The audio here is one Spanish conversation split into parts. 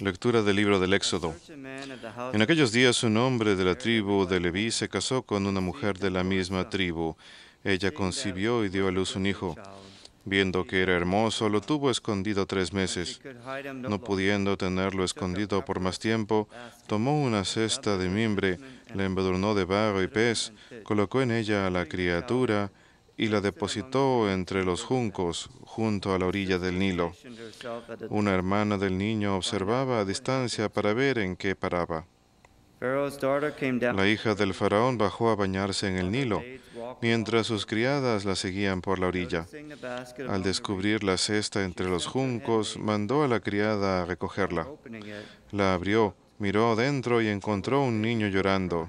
Lectura del libro del Éxodo. En aquellos días un hombre de la tribu de Leví se casó con una mujer de la misma tribu. Ella concibió y dio a luz un hijo. Viendo que era hermoso, lo tuvo escondido tres meses. No pudiendo tenerlo escondido por más tiempo, tomó una cesta de mimbre, la embadurnó de barro y pez, colocó en ella a la criatura, y la depositó entre los juncos junto a la orilla del Nilo. Una hermana del niño observaba a distancia para ver en qué paraba. La hija del faraón bajó a bañarse en el Nilo, mientras sus criadas la seguían por la orilla. Al descubrir la cesta entre los juncos, mandó a la criada a recogerla. La abrió, miró dentro y encontró un niño llorando.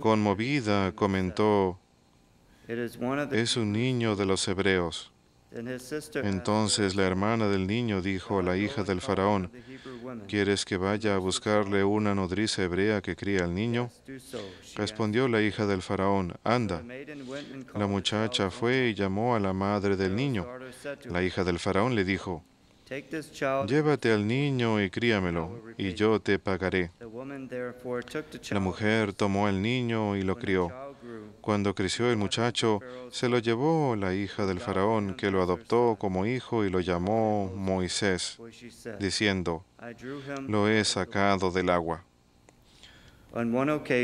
Conmovida, comentó, es un niño de los hebreos. Entonces la hermana del niño dijo a la hija del faraón, ¿quieres que vaya a buscarle una nodriza hebrea que cría al niño? Respondió la hija del faraón, anda. La muchacha fue y llamó a la madre del niño. La hija del faraón le dijo, Llévate al niño y críamelo, y yo te pagaré. La mujer tomó al niño y lo crió. Cuando creció el muchacho, se lo llevó la hija del faraón, que lo adoptó como hijo y lo llamó Moisés, diciendo, lo he sacado del agua.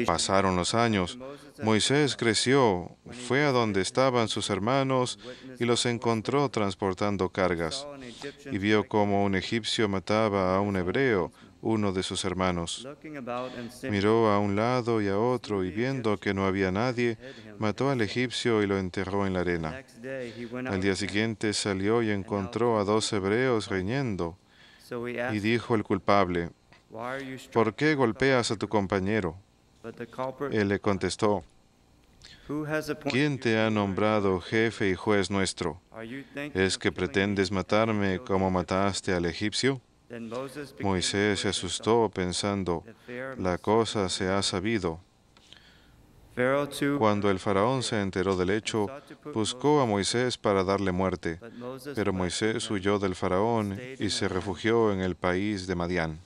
Pasaron los años. Moisés creció, fue a donde estaban sus hermanos y los encontró transportando cargas, y vio cómo un egipcio mataba a un hebreo, uno de sus hermanos. Miró a un lado y a otro, y viendo que no había nadie, mató al egipcio y lo enterró en la arena. Al día siguiente salió y encontró a dos hebreos reñiendo, y dijo el culpable, ¿por qué golpeas a tu compañero? Él le contestó, ¿Quién te ha nombrado jefe y juez nuestro? ¿Es que pretendes matarme como mataste al egipcio? Moisés se asustó pensando, la cosa se ha sabido. Cuando el faraón se enteró del hecho, buscó a Moisés para darle muerte, pero Moisés huyó del faraón y se refugió en el país de Madián.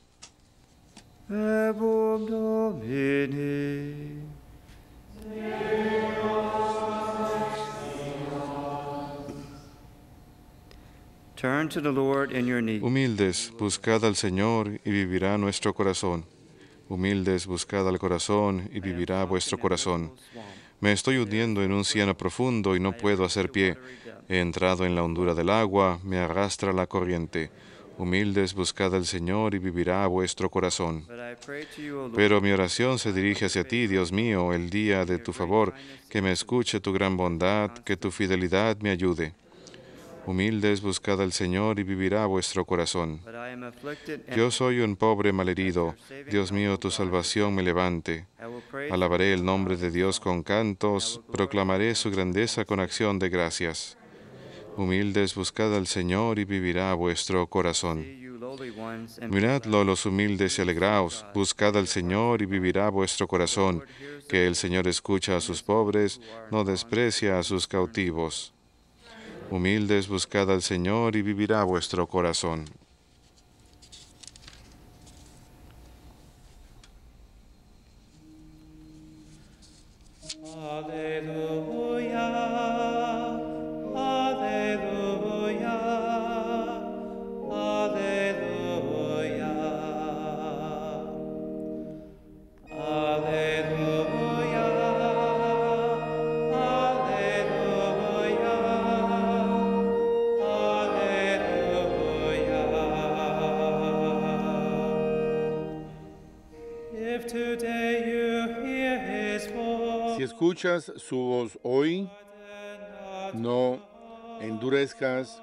Turn to the Lord in your Humildes, buscad al Señor y vivirá nuestro corazón. Humildes, buscad al corazón y vivirá vuestro corazón. Me estoy hundiendo en un cieno profundo y no puedo hacer pie. He entrado en la hondura del agua, me arrastra la corriente. Humildes, buscad al Señor y vivirá vuestro corazón. Pero mi oración se dirige hacia ti, Dios mío, el día de tu favor, que me escuche tu gran bondad, que tu fidelidad me ayude. Humildes, buscad al Señor y vivirá vuestro corazón. Yo soy un pobre malherido. Dios mío, tu salvación me levante. Alabaré el nombre de Dios con cantos, proclamaré su grandeza con acción de gracias. Humildes, buscad al Señor y vivirá vuestro corazón. Miradlo los humildes y alegraos, buscad al Señor y vivirá vuestro corazón, que el Señor escucha a sus pobres, no desprecia a sus cautivos. Humildes, buscad al Señor y vivirá vuestro corazón. Si escuchas su voz hoy, no endurezcas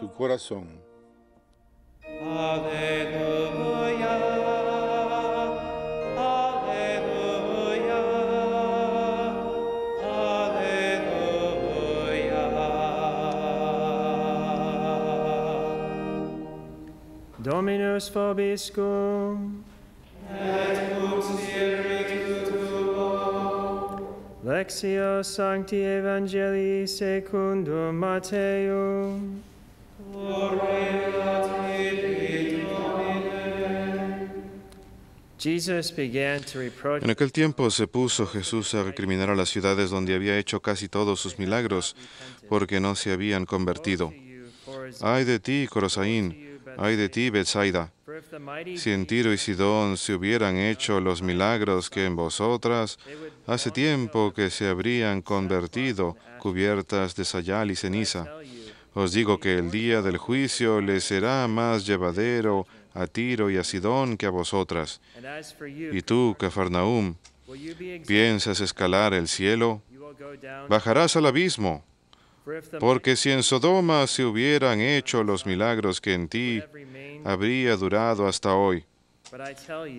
tu corazón. Aleluya, aleluya, Dominus vobiscum. En aquel tiempo se puso Jesús a recriminar a las ciudades donde había hecho casi todos sus milagros, porque no se habían convertido. Ay de ti, corosaín. Ay de ti, Betsaida. Si en Tiro y Sidón se hubieran hecho los milagros que en vosotras, hace tiempo que se habrían convertido cubiertas de sayal y ceniza. Os digo que el día del juicio les será más llevadero a Tiro y a Sidón que a vosotras. Y tú, Cafarnaum, ¿piensas escalar el cielo? Bajarás al abismo. Porque si en Sodoma se hubieran hecho los milagros que en ti habría durado hasta hoy,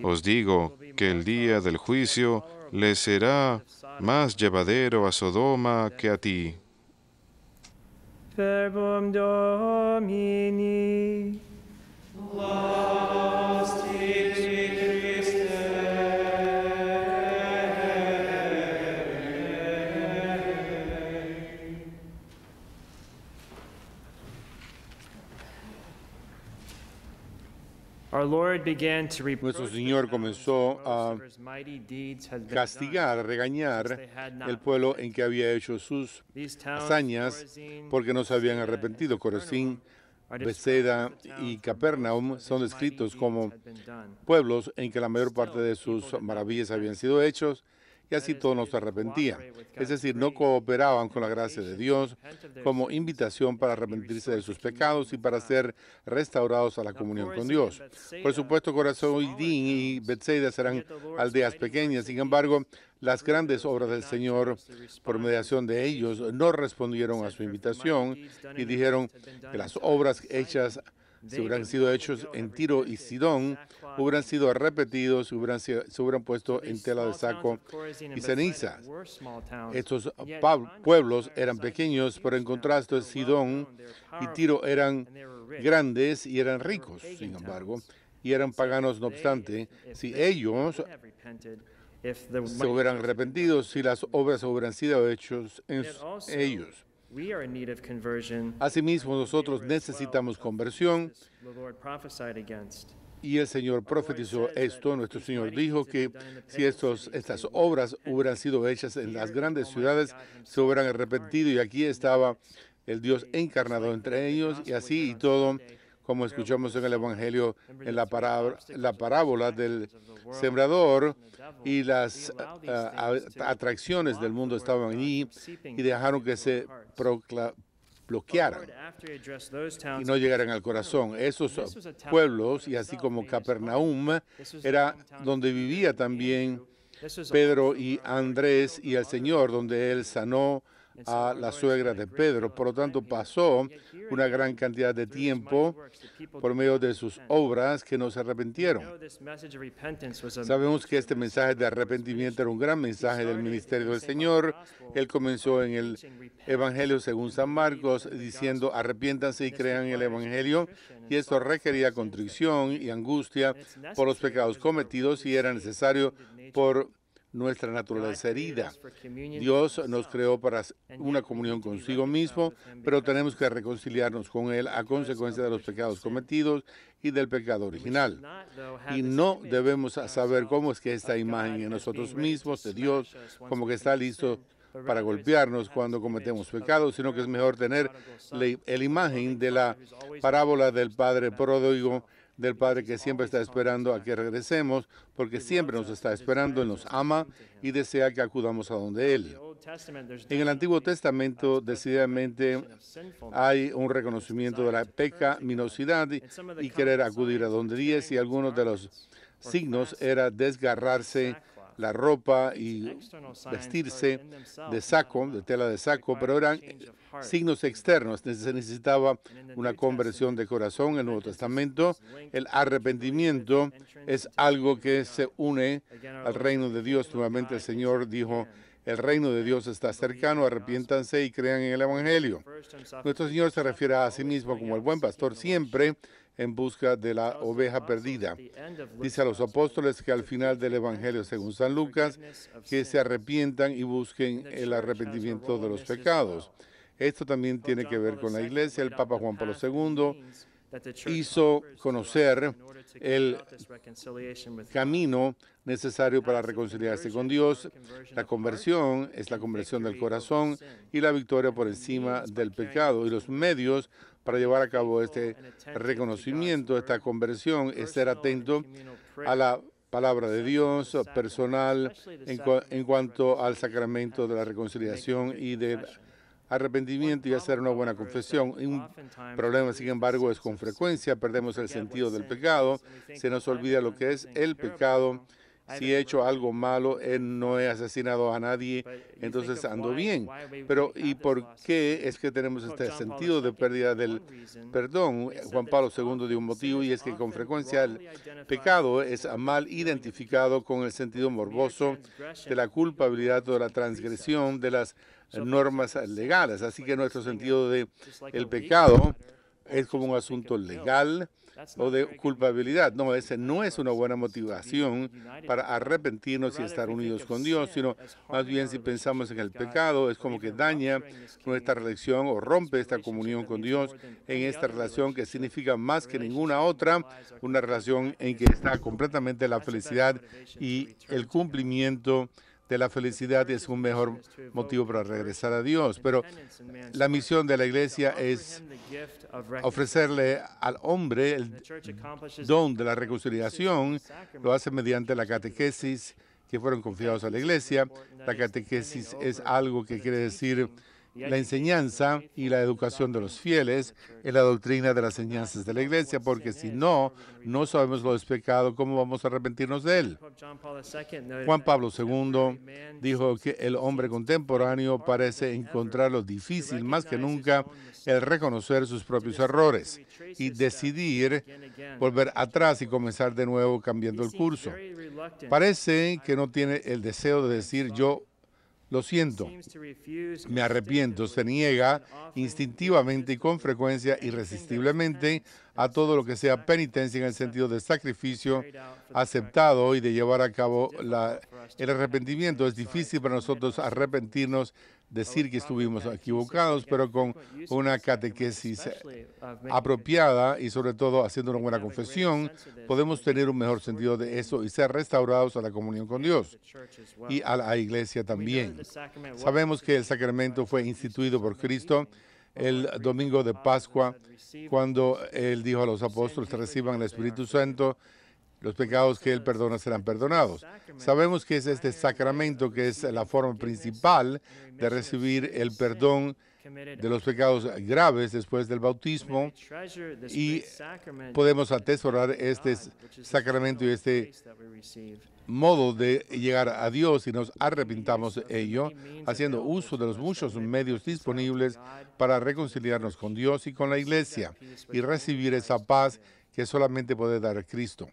os digo que el día del juicio le será más llevadero a Sodoma que a ti. Nuestro Señor comenzó a castigar, a regañar el pueblo en que había hecho sus hazañas porque no se habían arrepentido. Corosín, Beseda y Capernaum son descritos como pueblos en que la mayor parte de sus maravillas habían sido hechos y así todos nos arrepentían. Es decir, no cooperaban con la gracia de Dios como invitación para arrepentirse de sus pecados y para ser restaurados a la comunión con Dios. Por supuesto, Corazón y Din y Bethsaida serán aldeas pequeñas. Sin embargo, las grandes obras del Señor, por mediación de ellos, no respondieron a su invitación y dijeron que las obras hechas si hubieran sido hechos en Tiro y Sidón, hubieran sido repetidos, hubieran, se hubieran puesto en tela de saco y ceniza. Estos pueblos eran pequeños, pero en contraste Sidón y Tiro eran grandes y eran ricos, sin embargo, y eran paganos no obstante. Si ellos se hubieran arrepentido, si las obras hubieran sido hechas en ellos. Asimismo, nosotros necesitamos conversión. Y el Señor profetizó esto, nuestro Señor dijo que si estos, estas obras hubieran sido hechas en las grandes ciudades, se hubieran arrepentido y aquí estaba el Dios encarnado entre ellos y así y todo como escuchamos en el Evangelio, en la, parábola, la parábola del sembrador y las ah, ah, atracciones del mundo estaban allí y dejaron que se bloquearan y no llegaran al corazón. Esos pueblos, y así como Capernaum, era donde vivía también Pedro y Andrés y el Señor, donde él sanó a la suegra de Pedro. Por lo tanto, pasó una gran cantidad de tiempo por medio de sus obras que no se arrepintieron. Sabemos que este mensaje de arrepentimiento era un gran mensaje del ministerio del Señor. Él comenzó en el Evangelio según San Marcos diciendo, arrepiéntanse y crean en el Evangelio. Y esto requería contrición y angustia por los pecados cometidos y era necesario por nuestra naturaleza herida. Dios nos creó para una comunión consigo mismo, pero tenemos que reconciliarnos con Él a consecuencia de los pecados cometidos y del pecado original. Y no debemos saber cómo es que esta imagen en nosotros mismos de Dios, como que está listo para golpearnos cuando cometemos pecados, sino que es mejor tener la, imagen de la parábola del Padre Pródigo del Padre que siempre está esperando a que regresemos, porque siempre nos está esperando, nos ama y desea que acudamos a donde Él. En el Antiguo Testamento, decididamente, hay un reconocimiento de la pecaminosidad y querer acudir a donde Dios, y algunos de los signos era desgarrarse la ropa y vestirse de saco, de tela de saco, pero eran signos externos. Se necesitaba una conversión de corazón en el Nuevo Testamento. El arrepentimiento es algo que se une al reino de Dios. Nuevamente el Señor dijo, el reino de Dios está cercano, arrepiéntanse y crean en el Evangelio. Nuestro Señor se refiere a sí mismo como el buen pastor siempre en busca de la oveja perdida. Dice a los apóstoles que al final del Evangelio, según San Lucas, que se arrepientan y busquen el arrepentimiento de los pecados. Esto también tiene que ver con la iglesia. El Papa Juan Pablo II hizo conocer el camino necesario para reconciliarse con Dios. La conversión es la conversión del corazón y la victoria por encima del pecado. Y los medios para llevar a cabo este reconocimiento, esta conversión, es ser atento a la palabra de Dios personal en, en cuanto al sacramento de la reconciliación y de arrepentimiento y hacer una buena confesión. Un problema, sin embargo, es con frecuencia perdemos el sentido del pecado, se nos olvida lo que es el pecado. Si he hecho algo malo, no he asesinado a nadie, entonces ando bien. Pero ¿y por qué es que tenemos este sentido de pérdida del perdón? Juan Pablo II dio un motivo y es que con frecuencia el pecado es mal identificado con el sentido morboso de la culpabilidad o de la transgresión de las normas legales. Así que nuestro sentido de el pecado es como un asunto legal o de culpabilidad. No, esa no es una buena motivación para arrepentirnos y estar unidos con Dios, sino más bien si pensamos en el pecado, es como que daña nuestra relación o rompe esta comunión con Dios en esta relación que significa más que ninguna otra, una relación en que está completamente la felicidad y el cumplimiento de la felicidad es un mejor motivo para regresar a Dios. Pero la misión de la iglesia es ofrecerle al hombre el don de la reconciliación. Lo hace mediante la catequesis que fueron confiados a la iglesia. La catequesis es algo que quiere decir la enseñanza y la educación de los fieles en la doctrina de las enseñanzas de la iglesia, porque si no, no sabemos lo pecado, ¿cómo vamos a arrepentirnos de él? Juan Pablo II dijo que el hombre contemporáneo parece encontrarlo difícil más que nunca el reconocer sus propios errores y decidir volver atrás y comenzar de nuevo cambiando el curso. Parece que no tiene el deseo de decir yo lo siento, me arrepiento, se niega instintivamente y con frecuencia irresistiblemente a todo lo que sea penitencia en el sentido de sacrificio aceptado y de llevar a cabo el arrepentimiento. Es difícil para nosotros arrepentirnos decir que estuvimos equivocados, pero con una catequesis eh, apropiada y sobre todo haciendo una buena confesión, podemos tener un mejor sentido de eso y ser restaurados a la comunión con Dios y a la iglesia también. Sabemos que el sacramento fue instituido por Cristo el domingo de Pascua, cuando Él dijo a los apóstoles, reciban el Espíritu Santo, los pecados que Él perdona serán perdonados. Sabemos que es este sacramento que es la forma principal de recibir el perdón de los pecados graves después del bautismo y podemos atesorar este sacramento y este modo de llegar a Dios y nos arrepintamos de ello, haciendo uso de los muchos medios disponibles para reconciliarnos con Dios y con la iglesia y recibir esa paz que solamente puede dar Cristo.